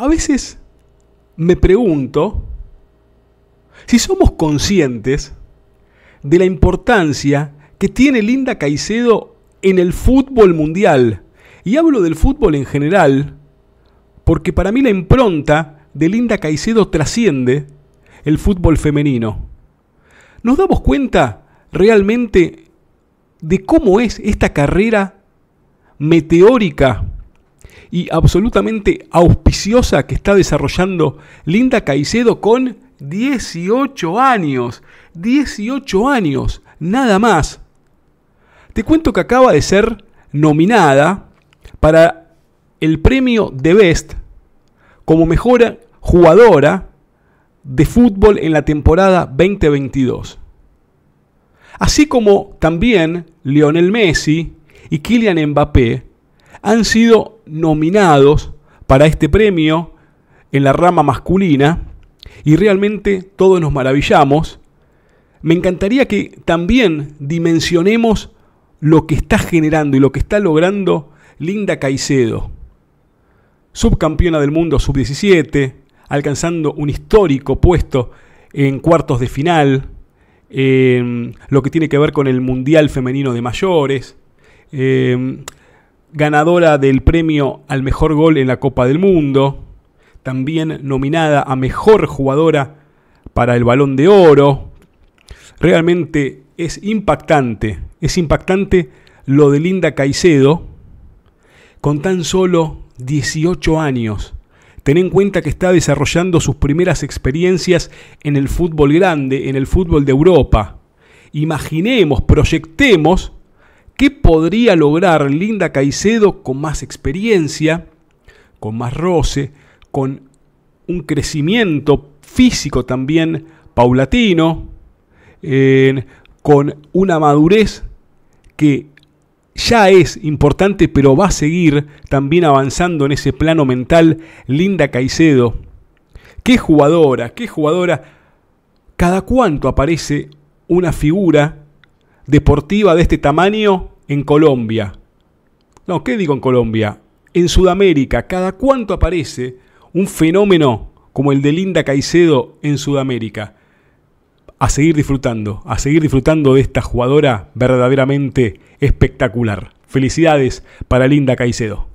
a veces me pregunto si somos conscientes de la importancia que tiene Linda Caicedo en el fútbol mundial. Y hablo del fútbol en general, porque para mí la impronta de Linda Caicedo trasciende el fútbol femenino. ¿Nos damos cuenta realmente de cómo es esta carrera meteórica y absolutamente auspiciosa que está desarrollando Linda Caicedo con 18 años. 18 años, nada más. Te cuento que acaba de ser nominada para el premio de Best como mejor jugadora de fútbol en la temporada 2022. Así como también Lionel Messi y Kylian Mbappé han sido nominados para este premio en la rama masculina y realmente todos nos maravillamos. Me encantaría que también dimensionemos lo que está generando y lo que está logrando Linda Caicedo, subcampeona del mundo sub-17, alcanzando un histórico puesto en cuartos de final, lo que tiene que ver con el Mundial Femenino de Mayores, em, ganadora del premio al mejor gol en la Copa del Mundo, también nominada a mejor jugadora para el balón de oro. Realmente es impactante, es impactante lo de Linda Caicedo con tan solo 18 años. Ten en cuenta que está desarrollando sus primeras experiencias en el fútbol grande, en el fútbol de Europa. Imaginemos, proyectemos ¿Qué podría lograr Linda Caicedo con más experiencia, con más roce, con un crecimiento físico también paulatino, con una madurez que ya es importante, pero va a seguir también avanzando en ese plano mental. Linda Caicedo, qué jugadora, qué jugadora. Cada cuánto aparece una figura deportiva de este tamaño en Colombia. No, ¿qué digo en Colombia? En Sudamérica, cada cuánto aparece un fenómeno como el de Linda Caicedo en Sudamérica. A seguir disfrutando, a seguir disfrutando de esta jugadora verdaderamente espectacular. Felicidades para Linda Caicedo.